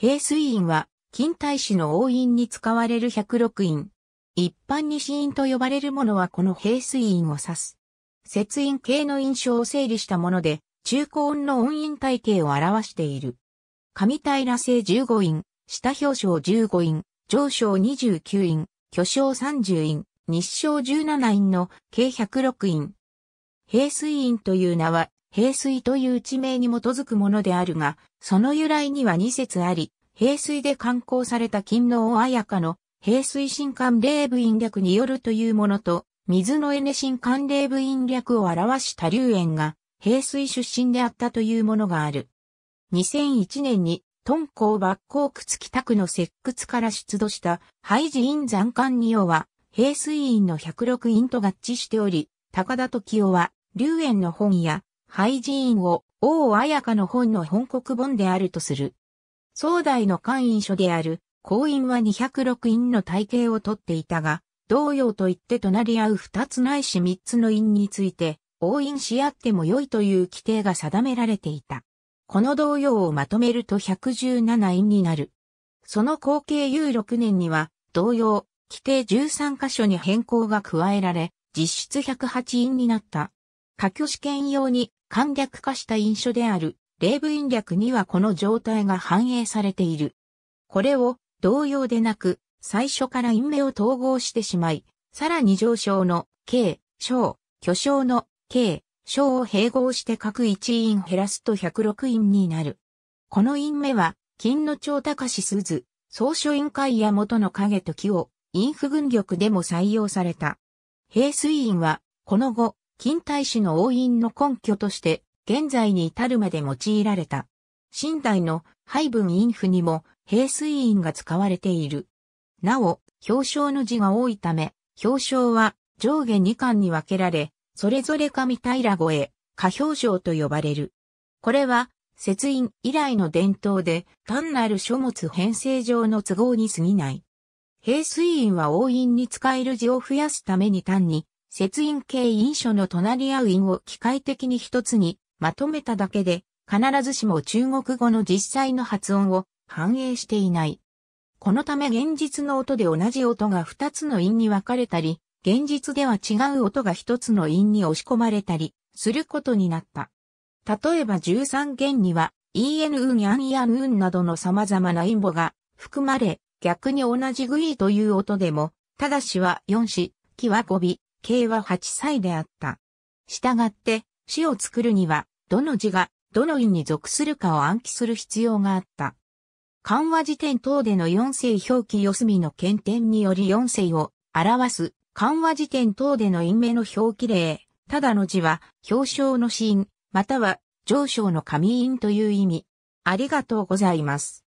平水院は、近代史の応印に使われる106印。一般に死因と呼ばれるものはこの平水印を指す。節印系の印象を整理したもので、中古音の音院体系を表している。上平性15印、下表彰15印、上昇29印、巨匠30印、日昇17印の計106印。平水印という名は平水という地名に基づくものであるが、その由来には2説あり、平水で刊行された金王綾香の平水新官霊部院略によるというものと、水のエネ新官霊部院略を表した龍園が、平水出身であったというものがある。2001年に、敦煌幕校窟北区の石窟から出土した、廃寺院残館二葉は、平水院の106院と合致しており、高田時夫は、龍園の本や、廃寺院を王綾香の本の本国本であるとする。総代の官印書である、公印は206印の体系をとっていたが、同様と言って隣り合う二つないし三つの印について、応印し合っても良いという規定が定められていた。この同様をまとめると117印になる。その後継有6年には、同様、規定13箇所に変更が加えられ、実質108印になった。科挙試験用に簡略化した印書である、例文略にはこの状態が反映されている。これを同様でなく、最初から印名を統合してしまい、さらに上昇の、K、小、巨小の、K、小を併合して各1印減らすと106印になる。この印名は、金の長高志鈴、総書印会や元の影と木を、印不軍力でも採用された。平水印は、この後、近代史の応印の根拠として、現在に至るまで用いられた。新代の配分陰符にも平水印が使われている。なお、表彰の字が多いため、表彰は上下二巻に分けられ、それぞれ上平越え、下表彰と呼ばれる。これは、節印以来の伝統で、単なる書物編成上の都合に過ぎない。平水印は応印に使える字を増やすために単に、節印系印書の隣り合う印を機械的に一つにまとめただけで、必ずしも中国語の実際の発音を反映していない。このため現実の音で同じ音が二つの印に分かれたり、現実では違う音が一つの印に押し込まれたりすることになった。例えば13弦には en うん、や n やん、などの様々な音母が含まれ、逆に同じグイという音でも、ただしは4子、木は5尾、計は8歳であった。したがって、詩を作るには、どの字が、どの意に属するかを暗記する必要があった。漢和辞典等での四世表記四隅の検点により四世を表す漢和辞典等での因名の表記例、ただの字は表彰のシーン、または上昇の上印という意味。ありがとうございます。